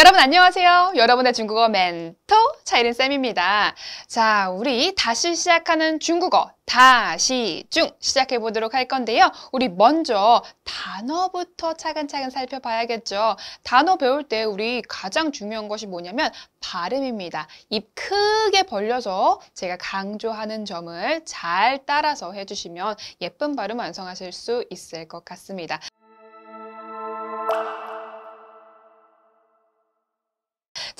여러분 안녕하세요. 여러분의 중국어 멘토 차이린 쌤입니다. 자, 우리 다시 시작하는 중국어 다시 중 시작해 보도록 할 건데요. 우리 먼저 단어부터 차근차근 살펴봐야겠죠. 단어 배울 때 우리 가장 중요한 것이 뭐냐면 발음입니다. 입 크게 벌려서 제가 강조하는 점을 잘 따라서 해주시면 예쁜 발음 완성하실 수 있을 것 같습니다.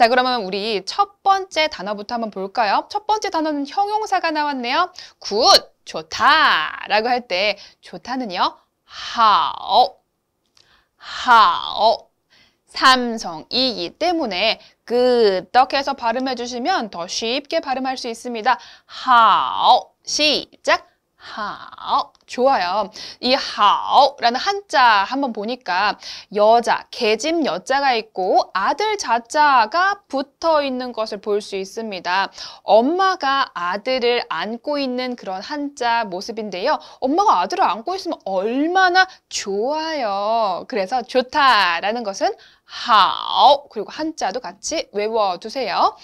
자, 그러면 우리 첫 번째 단어부터 한번 볼까요? 첫 번째 단어는 형용사가 나왔네요. 굿, 좋다 라고 할 때 좋다는요. 하오, 하오. 삼성이기 때문에 끄떡해서 발음해 주시면 더 쉽게 발음할 수 있습니다. 하오, 시작. 하오 좋아요. 이 하오라는 한자 한번 보니까 여자, 개집 여자가 있고 아들 자자가 붙어 있는 것을 볼 수 있습니다. 엄마가 아들을 안고 있는 그런 한자 모습인데요. 엄마가 아들을 안고 있으면 얼마나 좋아요. 그래서 좋다라는 것은 하오 그리고 한자도 같이 외워두세요.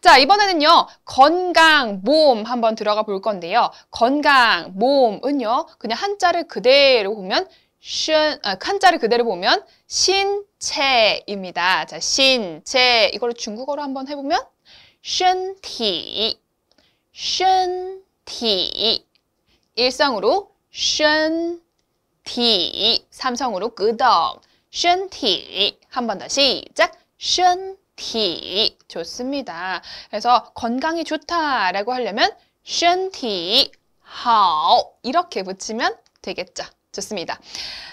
자 이번에는요 건강 몸 한번 들어가 볼 건데요. 건강 몸은요 그냥 한자를 그대로 보면 신, 아, 한자를 그대로 보면 신체입니다. 자 신체 이걸 중국어로 한번 해보면 신티 신티 일상으로 신티 삼성으로 끄덕 身티 한번더 시작. 身体 좋습니다. 그래서 건강이 좋다라고 하려면 身体好 이렇게 붙이면 되겠죠. 좋습니다.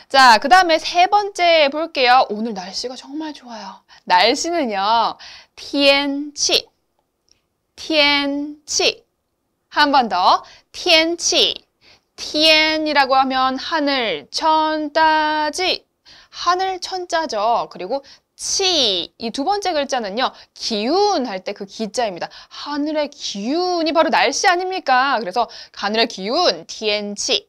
자, 그 다음에 세 번째 볼게요. 오늘 날씨가 정말 좋아요. 날씨는요. 티엔치 티엔치 한 번 더. 티엔치 티엔이라고 하면 하늘, 천따지 하늘 천자죠. 그리고 치, 이 두 번째 글자는요. 기운 할 때 그 기자입니다. 하늘의 기운이 바로 날씨 아닙니까? 그래서 하늘의 기운, 티엔치,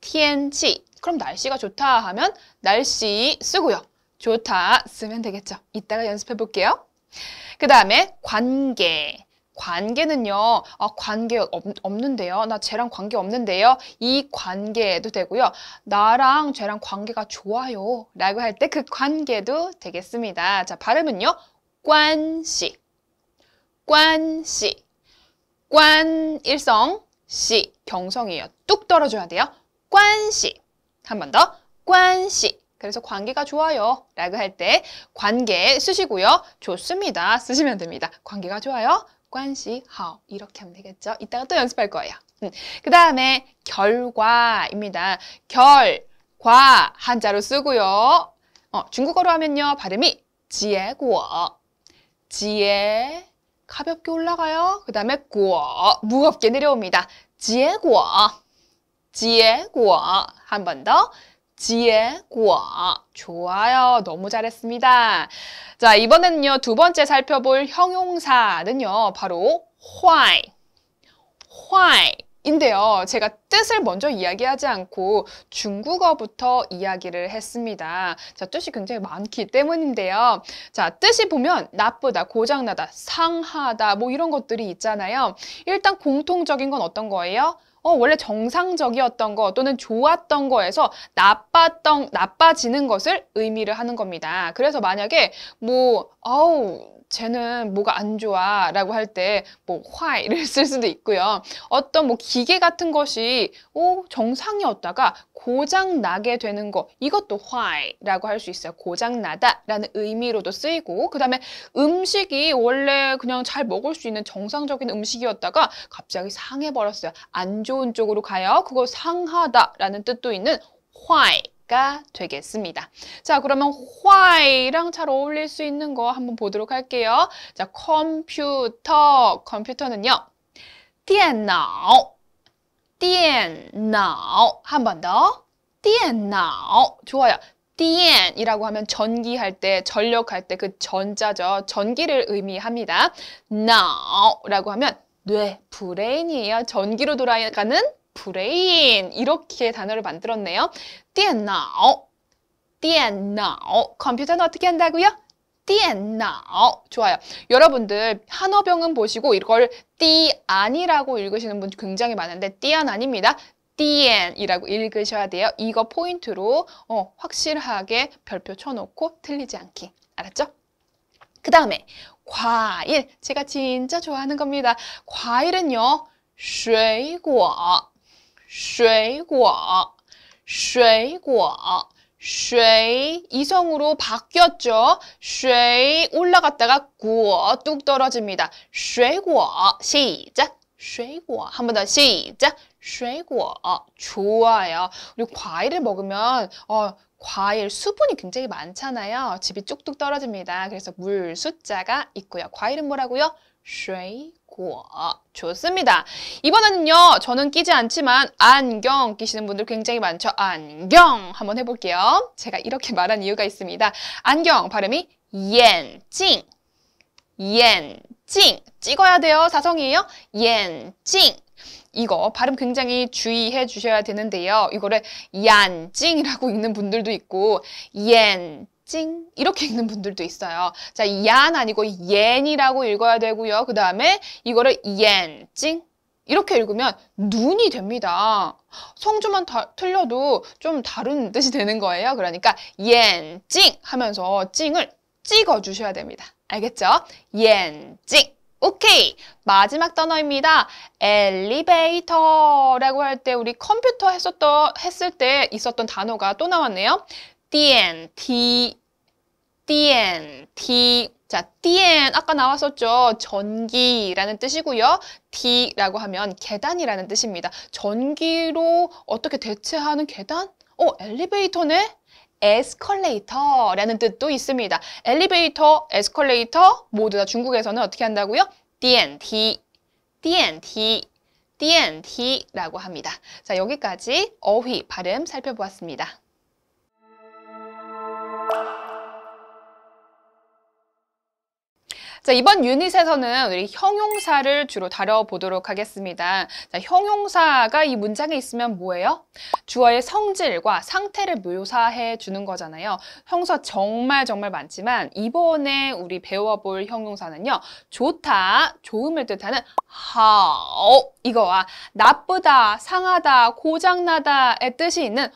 티엔치. 그럼 날씨가 좋다 하면 날씨 쓰고요. 좋다 쓰면 되겠죠. 이따가 연습해 볼게요. 그 다음에 관계. 관계는요. 아, 관계 없, 없는데요. 나 쟤랑 관계 없는데요. 이 관계도 되고요. 나랑 쟤랑 관계가 좋아요. 라고 할 때 그 관계도 되겠습니다. 자, 발음은요. 관시, 관시, 관일성, 시, 경성이에요. 뚝떨어져야 돼요. 관시. 한 번 더. 관시. 그래서 관계가 좋아요 라고 할 때 관계 쓰시고요. 좋습니다 쓰시면 됩니다. 관계가 좋아요. 관시 하 이렇게 하면 되겠죠. 이따가 또 연습할 거예요. 음. 그 다음에 결과입니다. 결, 과 한자로 쓰고요. 어, 중국어로 하면요. 발음이 지에구어. 지에 가볍게 올라가요. 그 다음에 구어 무겁게 내려옵니다. 지에구어. 지에구어. 한번 더. 지结果. 좋아요. 너무 잘했습니다. 자, 이번에는요. 두 번째 살펴볼 형용사는요. 바로 why. why. 인데요. 제가 뜻을 먼저 이야기하지 않고 중국어부터 이야기를 했습니다. 자, 뜻이 굉장히 많기 때문인데요. 자, 뜻이 보면 나쁘다, 고장나다, 상하다 뭐 이런 것들이 있잖아요. 일단 공통적인 건 어떤 거예요? 어, 원래 정상적이었던 거 또는 좋았던 거에서 나빴던, 나빠지는 것을 의미를 하는 겁니다. 그래서 만약에 뭐 어우 쟤는 뭐가 안 좋아 라고 할 때뭐 why를 쓸 수도 있고요. 어떤 뭐 기계 같은 것이 오 정상이었다가 고장 나게 되는 거 이것도 why라고 할 수 있어요. 고장 나다라는 의미로도 쓰이고 그다음에 음식이 원래 그냥 잘 먹을 수 있는 정상적인 음식이었다가 갑자기 상해 버렸어요. 안 좋은 쪽으로 가요. 그거 상하다라는 뜻도 있는 why 가 되겠습니다. 자, 그러면 why랑 잘 어울릴 수 있는 거 한번 보도록 할게요. 자, 컴퓨터. 컴퓨터는요. 电脑,电脑.한번 더. 电脑. 좋아요. 电이라고 하면 전기 할 때, 전력 할때 그 전자죠. 전기를 의미합니다. n o 라고 하면 뇌, 브레인이에요. 전기로 돌아가는 브레인 이렇게 단어를 만들었네요. 디엔나오 电엔나오 컴퓨터는 어떻게 한다고요? 디엔나오 좋아요. 여러분들 한어병은 보시고 이걸 띠안이라고 읽으시는 분 굉장히 많은데 띠안 아닙니다. 띠엔이라고 읽으셔야 돼요. 이거 포인트로 어, 확실하게 별표 쳐놓고 틀리지 않게 알았죠? 그 다음에 과일. 제가 진짜 좋아하는 겁니다. 과일은요. 水果水果,水果,水 이성으로 바뀌었죠. 水 올라갔다가 果뚝 떨어집니다. 水果 시작. 水果 한 번 더 시작. 水果 좋아요. 우리 과일을 먹으면 어 과일 수분이 굉장히 많잖아요. 집이 쭉쭉 떨어집니다. 그래서 물 숫자가 있고요. 과일은 뭐라고요? 水 좋습니다. 이번에는요, 저는 끼지 않지만 안경 끼시는 분들 굉장히 많죠. 안경 한번 해볼게요. 제가 이렇게 말한 이유가 있습니다. 안경 발음이 옌찡, 옌찡. 찍어야 돼요. 사성이에요. 옌찡. 이거 발음 굉장히 주의해 주셔야 되는데요. 이거를 얀찡이라고 읽는 분들도 있고 옌찡 이렇게 읽는 분들도 있어요. 자, 얀 아니고 옌이라고 읽어야 되고요. 그 다음에 이거를 옌, 찡 이렇게 읽으면 눈이 됩니다. 성주만 다, 틀려도 좀 다른 뜻이 되는 거예요. 그러니까 옌, 찡 하면서 찡을 찍어주셔야 됩니다. 알겠죠? 옌, 찡 오케이! 마지막 단어입니다. 엘리베이터라고 할 때 우리 컴퓨터 했었던, 했을 때 있었던 단어가 또 나왔네요. 디엔티디엔티 자, 띠엔 아까 나왔었죠. 전기라는 뜻이고요. 디라고 하면 계단이라는 뜻입니다. 전기로 어떻게 대체하는 계단? 어, 엘리베이터네? 에스컬레이터라는 뜻도 있습니다. 엘리베이터, 에스컬레이터 모두 다 중국에서는 어떻게 한다고요? 디 n 티디 n 티 DNT라고 합니다. 자, 여기까지 어휘 발음 살펴보았습니다. 자, 이번 유닛에서는 우리 형용사를 주로 다뤄보도록 하겠습니다. 자, 형용사가 이 문장에 있으면 뭐예요? 주어의 성질과 상태를 묘사해 주는 거잖아요. 형사 정말 정말 많지만 이번에 우리 배워볼 형용사는요. 좋다, 좋음을 뜻하는 하오 이거와 나쁘다, 상하다, 고장나다의 뜻이 있는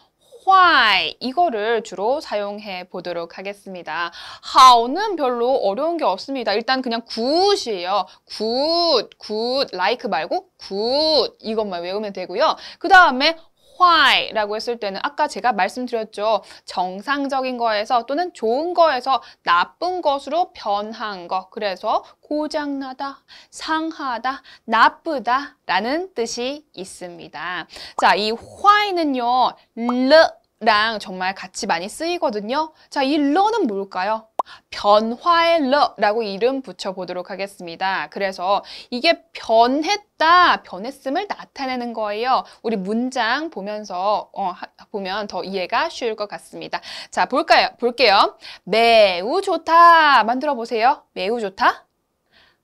why 이거를 주로 사용해 보도록 하겠습니다. how는 별로 어려운 게 없습니다. 일단 그냥 good이에요. good, good, like 말고 good 이것만 외우면 되고요. 그 다음에 why 라고 했을 때는 아까 제가 말씀드렸죠. 정상적인 거에서 또는 좋은 거에서 나쁜 것으로 변한 거. 그래서 고장나다, 상하다, 나쁘다 라는 뜻이 있습니다. 자, 이 why는요. 르랑 정말 같이 많이 쓰이거든요. 자, 이 러는 뭘까요? 변화의 러라고 이름 붙여보도록 하겠습니다. 그래서 이게 변했다, 변했음을 나타내는 거예요. 우리 문장 보면서 어, 보면 더 이해가 쉬울 것 같습니다. 자, 볼까요? 볼게요. 매우 좋다. 만들어 보세요. 매우 좋다.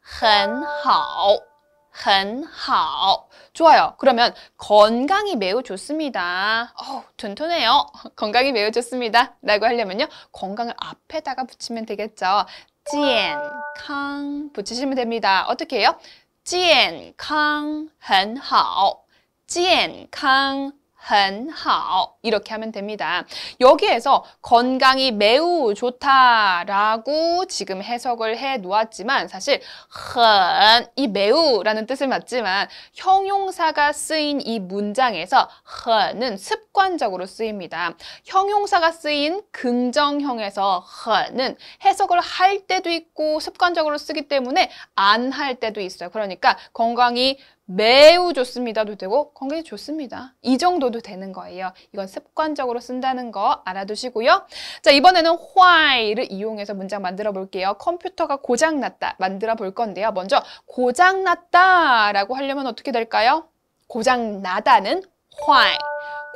很好.很好. 좋아요. 그러면 건강이 매우 좋습니다. 어우, 튼튼해요. 건강이 매우 좋습니다. 라고 하려면요. 건강을 앞에다가 붙이면 되겠죠. 健康 붙이시면 됩니다. 어떻게 해요? 健康很好.健康很好 이렇게 하면 됩니다. 여기에서 건강이 매우 좋다라고 지금 해석을 해 놓았지만 사실 很이 매우라는 뜻을 맞지만 형용사가 쓰인 이 문장에서 很은 습관적으로 쓰입니다. 형용사가 쓰인 긍정형에서 很은 해석을 할 때도 있고 습관적으로 쓰기 때문에 안 할 때도 있어요. 그러니까 건강이 매우 좋습니다도 되고 굉장히 좋습니다. 이 정도도 되는 거예요. 이건 습관적으로 쓴다는 거 알아두시고요. 자 이번에는 why를 이용해서 문장 만들어 볼게요. 컴퓨터가 고장났다 만들어 볼 건데요. 먼저 고장났다 라고 하려면 어떻게 될까요? 고장나다는 why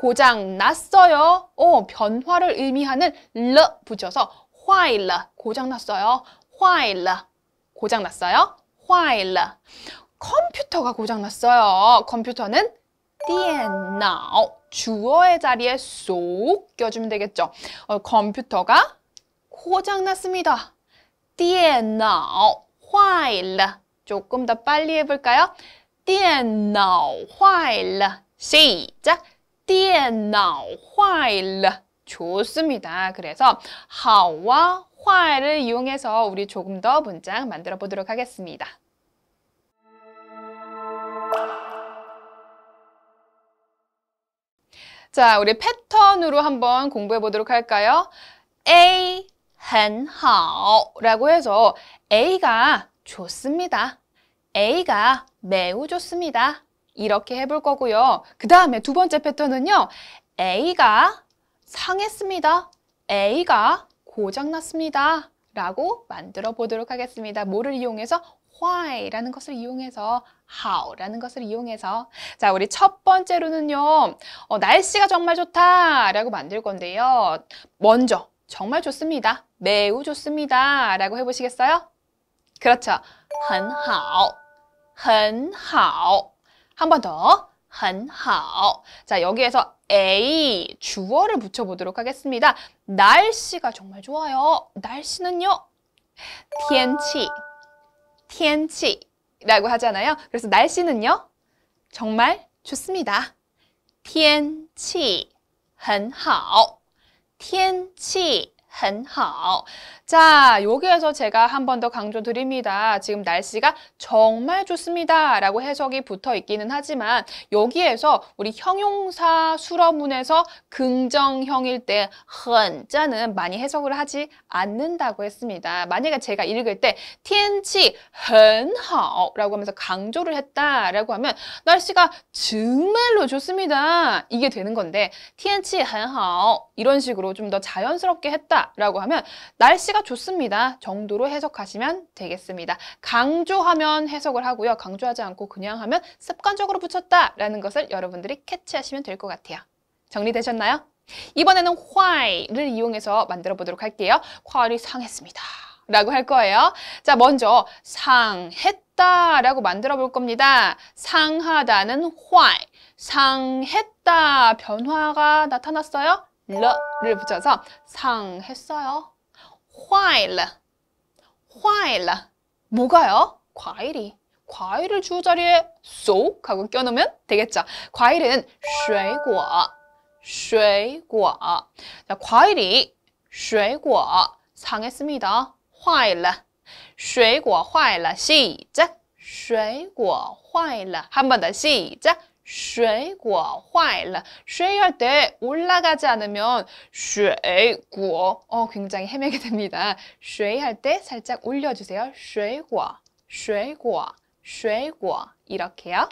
고장났어요. 어, 변화를 의미하는 르 붙여서 why 고장났어요. why 고장났어요. 화일 컴퓨터가 고장났어요. 컴퓨터는 电脑 주어의 자리에 쏙 껴주면 되겠죠. 어, 컴퓨터가 고장났습니다. 电脑坏了 조금 더 빨리 해볼까요? 电脑坏了 시작! 电脑坏了 좋습니다. 그래서 好와 坏를 이용해서 우리 조금 더 문장 만들어 보도록 하겠습니다. 자, 우리 패턴으로 한번 공부해 보도록 할까요? A 很好라고 해서 A가 좋습니다. A가 매우 좋습니다. 이렇게 해 볼 거고요. 그 다음에 두 번째 패턴은요. A가 상했습니다. A가 고장났습니다. 라고 만들어 보도록 하겠습니다. 뭐를 이용해서? why라는 것을 이용해서 how라는 것을 이용해서 자 우리 첫 번째로는요 어, 날씨가 정말 좋다라고 만들 건데요 먼저 정말 좋습니다 매우 좋습니다라고 해보시겠어요? 그렇죠 很好很好 한 번 더很好. 자, 여기에서 a 주어를 붙여 보도록 하겠습니다. 날씨가 정말 좋아요. 날씨는요. 天气.天气. 라고 하잖아요. 그래서 날씨는요. 정말 좋습니다. 天气很好天气很好. 자, 여기에서 제가 한 번 더 강조드립니다. 지금 날씨가 정말 좋습니다. 라고 해석이 붙어 있기는 하지만 여기에서 우리 형용사 수러문에서 긍정형일 때 헌자는 많이 해석을 하지 않는다고 했습니다. 만약에 제가 읽을 때 텐치 很好 라고 하면서 강조를 했다 라고 하면 날씨가 정말로 좋습니다. 이게 되는 건데 텐치 很好 이런 식으로 좀 더 자연스럽게 했다 라고 하면 날씨가 좋습니다 정도로 해석하시면 되겠습니다. 강조하면 해석을 하고요. 강조하지 않고 그냥 하면 습관적으로 붙였다라는 것을 여러분들이 캐치하시면 될 것 같아요. 정리되셨나요? 이번에는 why를 이용해서 만들어 보도록 할게요. 쿼이 상했습니다. 라고 할 거예요. 자, 먼저 상했다 라고 만들어 볼 겁니다. 상하다는 why, 상했다 변화가 나타났어요. 러를 붙여서 상했어요. 坏了,坏了. 뭐가요? 과일이. 과일을 주 자리에 쏙 하고 껴놓으면 되겠죠. 과일은 水果,水果. 자, 과일이 水果 상했습니다. 坏了,水果坏了. 시작. 水果坏了.한 번 더 시작. 쇠고 화일라 쇠할 때 올라가지 않으면 쇠고 어, 굉장히 헤매게 됩니다. 쇠할 때 살짝 올려주세요. 쇠고 쇠고 쇠고 이렇게요.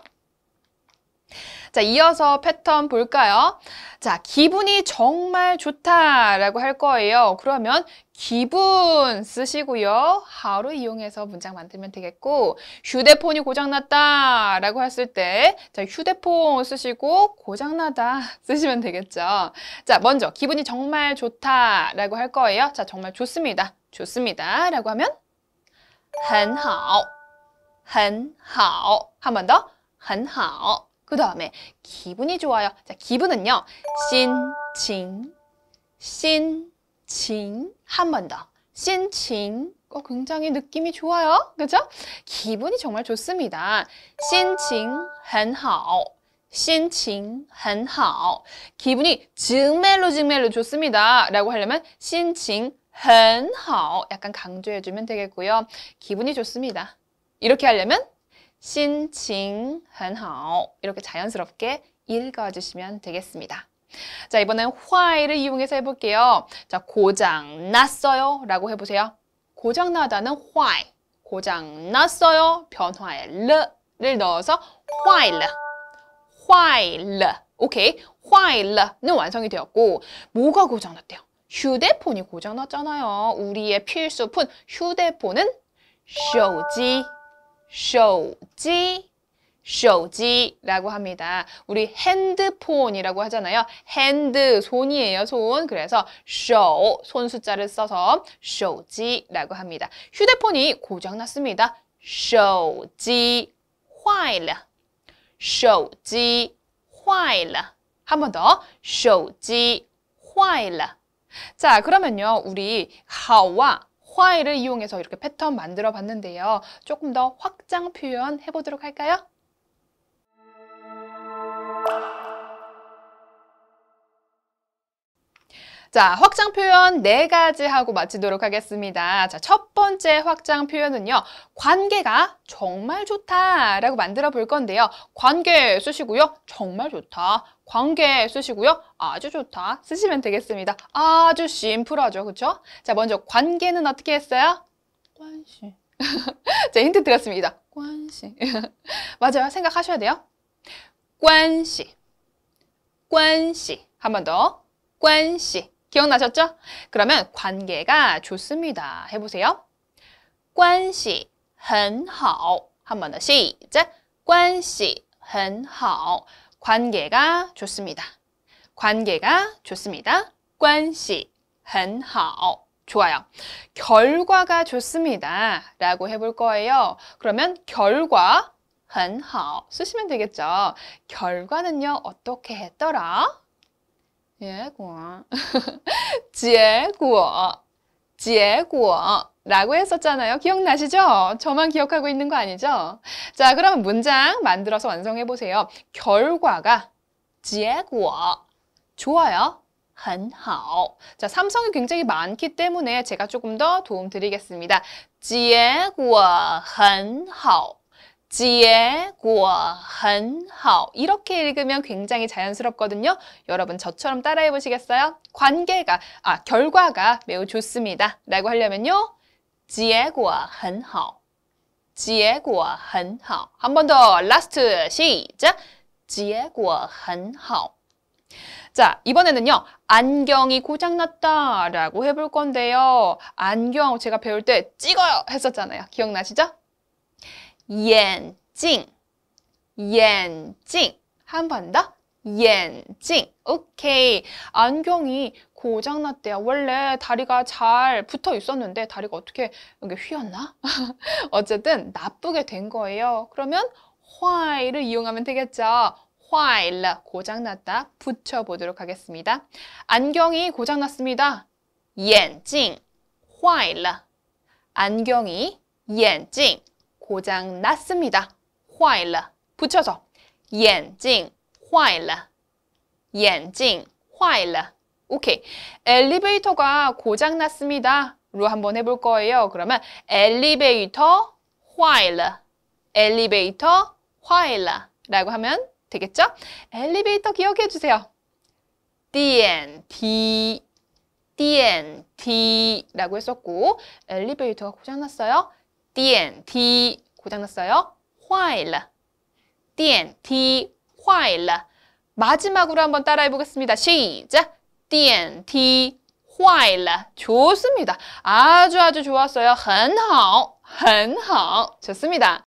자, 이어서 패턴 볼까요? 자, 기분이 정말 좋다라고 할 거예요. 그러면 기분 쓰시고요. 하루 이용해서 문장 만들면 되겠고 휴대폰이 고장났다 라고 했을 때 자, 휴대폰 쓰시고 고장나다 쓰시면 되겠죠. 자, 먼저 기분이 정말 좋다 라고 할 거예요. 자, 정말 좋습니다. 좋습니다 라고 하면 很好,很好.한번 더, 很好.그 다음에 기분이 좋아요. 자, 기분은요. 신칭, 신칭. 한 번 더. 신칭. 어, 굉장히 느낌이 좋아요. 그죠? 기분이 정말 좋습니다. 신칭 很好. 신칭 很好. 기분이 정말로 정말로 좋습니다. 라고 하려면 신칭 很好. 약간 강조해주면 되겠고요. 기분이 좋습니다. 이렇게 하려면 신칭 很好 이렇게 자연스럽게 읽어주시면 되겠습니다. 자 이번엔 화이를 이용해서 해볼게요. 자 고장 났어요 라고 해보세요. 고장 나다는 화이 고장 났어요 변화에 르를 넣어서 화이르 화이르 오케이 화이르는 완성이 되었고 뭐가 고장 났대요? 휴대폰이 고장 났잖아요. 우리의 필수품 휴대폰은 쇼지 쇼지 쇼지라고 합니다. 우리 핸드폰이라고 하잖아요. 핸드 손이에요, 손. 그래서 쇼 손숫자를 써서 쇼지라고 합니다. 휴대폰이 고장 났습니다. 쇼지 화坏了지화坏了 한 번 더. 手机坏了. 자, 그러면요. 우리 하와 화이를 이용해서 이렇게 패턴 만들어 봤는데요. 조금 더 확장 표현 해보도록 할까요? 자, 확장 표현 네 가지 하고 마치도록 하겠습니다. 자, 첫 번째 확장 표현은요. 관계가 정말 좋다라고 만들어 볼 건데요. 관계 쓰시고요. 정말 좋다. 관계 쓰시고요. 아주 좋다. 쓰시면 되겠습니다. 아주 심플하죠. 그렇죠? 자, 먼저 관계는 어떻게 했어요? 관심. 자, 힌트 드렸습니다. 관심. 맞아요. 생각하셔야 돼요. 관시. 관시. 한 번 더. 관시. 기억나셨죠? 그러면 관계가 좋습니다. 해보세요. 관시 很好. 한번 더 시작. 관시 很好. 관계가 좋습니다. 관계가 좋습니다. 관시 很好. 좋아요. 결과가 좋습니다. 라고 해볼 거예요. 그러면 결과 很好 쓰시면 되겠죠. 결과는요, 어떻게 했더라? 结果,结果,结果 라고 했었잖아요. 기억나시죠? 저만 기억하고 있는 거 아니죠? 자, 그럼 문장 만들어서 완성해 보세요. 결과가 结果 좋아요. 很好. 자, 삼성이 굉장히 많기 때문에 제가 조금 더 도움 드리겠습니다. 结果很好. 지혜고很好 이렇게 읽으면 굉장히 자연스럽거든요. 여러분 저처럼 따라해 보시겠어요? 관계가, 아, 결과가 매우 좋습니다. 라고 하려면요. 지혜고很好 지혜고很好 한 번 더 라스트 시작 지혜고很好 자, 이번에는요. 안경이 고장났다 라고 해볼 건데요. 안경 제가 배울 때 찍어요 했었잖아요. 기억나시죠? 眼镜,眼镜.한번 더. 眼镜. 오케이. 안경이 고장났대요. 원래 다리가 잘 붙어 있었는데 다리가 어떻게 이게 휘었나? 어쨌든 나쁘게 된 거예요. 그러면 화이를 이용하면 되겠죠. 화일 고장났다 붙여보도록 하겠습니다. 안경이 고장났습니다. 眼镜坏了. 안경이 眼镜 고장 났습니다. 坏了 붙여서 眼镜坏了眼镜坏了 오케이. 엘리베이터가 고장 났습니다. 로 한번 해볼 거예요. 그러면 엘리베이터 坏了 엘리베이터 坏了 라고 하면 되겠죠? 엘리베이터 기억해 주세요. 电梯 D N 라고 했었고 엘리베이터가 고장났어요. 电梯 고장났어요. 坏了.电梯坏了. 마지막으로 한번 따라해 보겠습니다. 시작. 电梯坏了. 좋습니다. 아주 아주 좋았어요. 很好,很好. 좋습니다.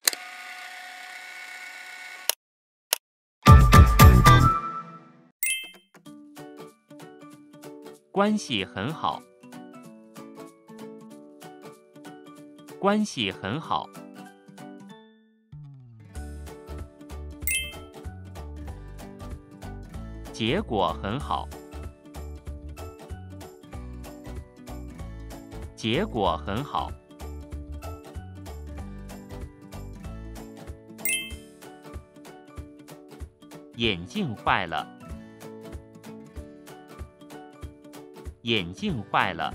관계很好. 关系很好，结果很好，结果很好，眼镜坏了，眼镜坏了。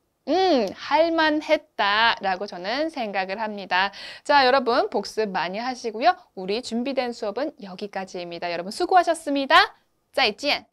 음, 할만했다 라고 저는 생각을 합니다. 자, 여러분 복습 많이 하시고요. 우리 준비된 수업은 여기까지입니다. 여러분 수고하셨습니다. 再见.